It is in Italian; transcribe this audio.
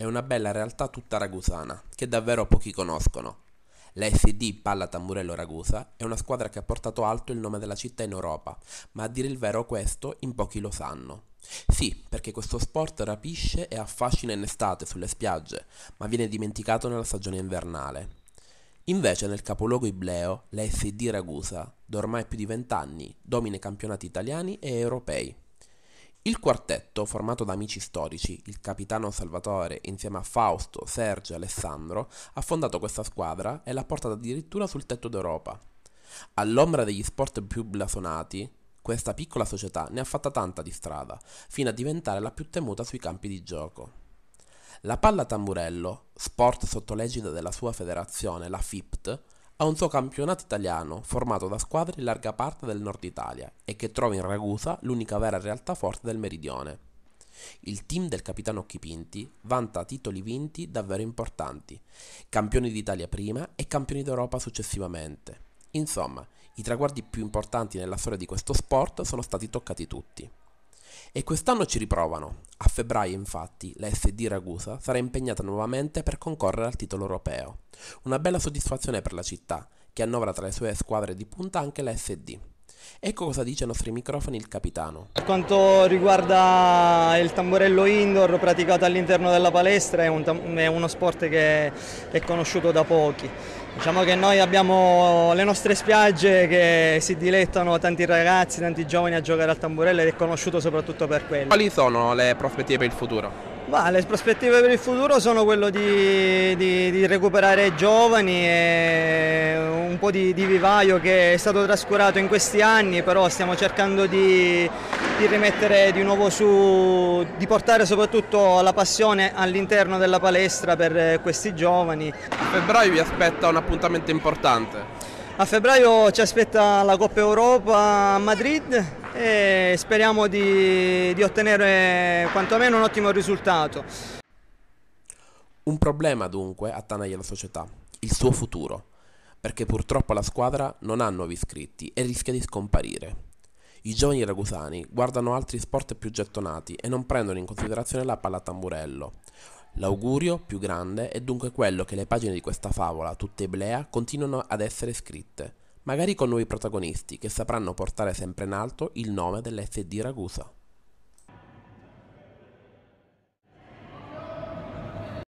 è una bella realtà tutta ragusana, che davvero pochi conoscono. La SD Palla Tamburello Ragusa è una squadra che ha portato alto il nome della città in Europa, ma a dire il vero questo in pochi lo sanno. Sì, perché questo sport rapisce e affascina in estate sulle spiagge, ma viene dimenticato nella stagione invernale. Invece nel capoluogo ibleo, la SD Ragusa, da ormai più di vent'anni, domina i campionati italiani e europei. Il quartetto, formato da amici storici, il capitano Salvatore insieme a Fausto, Sergio e Alessandro, ha fondato questa squadra e l'ha portata addirittura sul tetto d'Europa. All'ombra degli sport più blasonati, questa piccola società ne ha fatta tanta di strada, fino a diventare la più temuta sui campi di gioco. La palla tamburello, sport sotto l'egida della sua federazione, la FIPT, ha un suo campionato italiano formato da squadre in larga parte del nord Italia e che trova in Ragusa l'unica vera realtà forte del meridione. Il team del capitano Occhipinti vanta titoli vinti davvero importanti, campioni d'Italia prima e campioni d'Europa successivamente. Insomma, i traguardi più importanti nella storia di questo sport sono stati toccati tutti. E quest'anno ci riprovano. A febbraio, infatti, la SD Ragusa sarà impegnata nuovamente per concorrere al titolo europeo. Una bella soddisfazione per la città, che annovera tra le sue squadre di punta anche la SD. Ecco cosa dice ai nostri microfoni il capitano. Per quanto riguarda il tamburello indoor praticato all'interno della palestra è, un, è uno sport che è conosciuto da pochi. Diciamo che noi abbiamo le nostre spiagge che si dilettano tanti ragazzi, tanti giovani a giocare al tamburello ed è conosciuto soprattutto per quello. Quali sono le prospettive per il futuro? Ma le prospettive per il futuro sono quello di, di, di recuperare giovani e un po' di, di, vivaio che è stato trascurato in questi anni, però stiamo cercando di, rimettere di nuovo su, di portare soprattutto la passione all'interno della palestra per questi giovani. A febbraio vi aspetta un appuntamento importante. A febbraio ci aspetta la Coppa Europa a Madrid e speriamo di, di ottenere quantomeno un ottimo risultato. Un problema dunque attanaglia la società, il suo futuro, perché purtroppo la squadra non ha nuovi iscritti e rischia di scomparire. I giovani ragusani guardano altri sport più gettonati e non prendono in considerazione la palla a tamburello. L'augurio più grande è dunque quello che le pagine di questa favola, tutte eblea, continuino ad essere scritte, magari con nuovi protagonisti che sapranno portare sempre in alto il nome dell'SD Ragusa.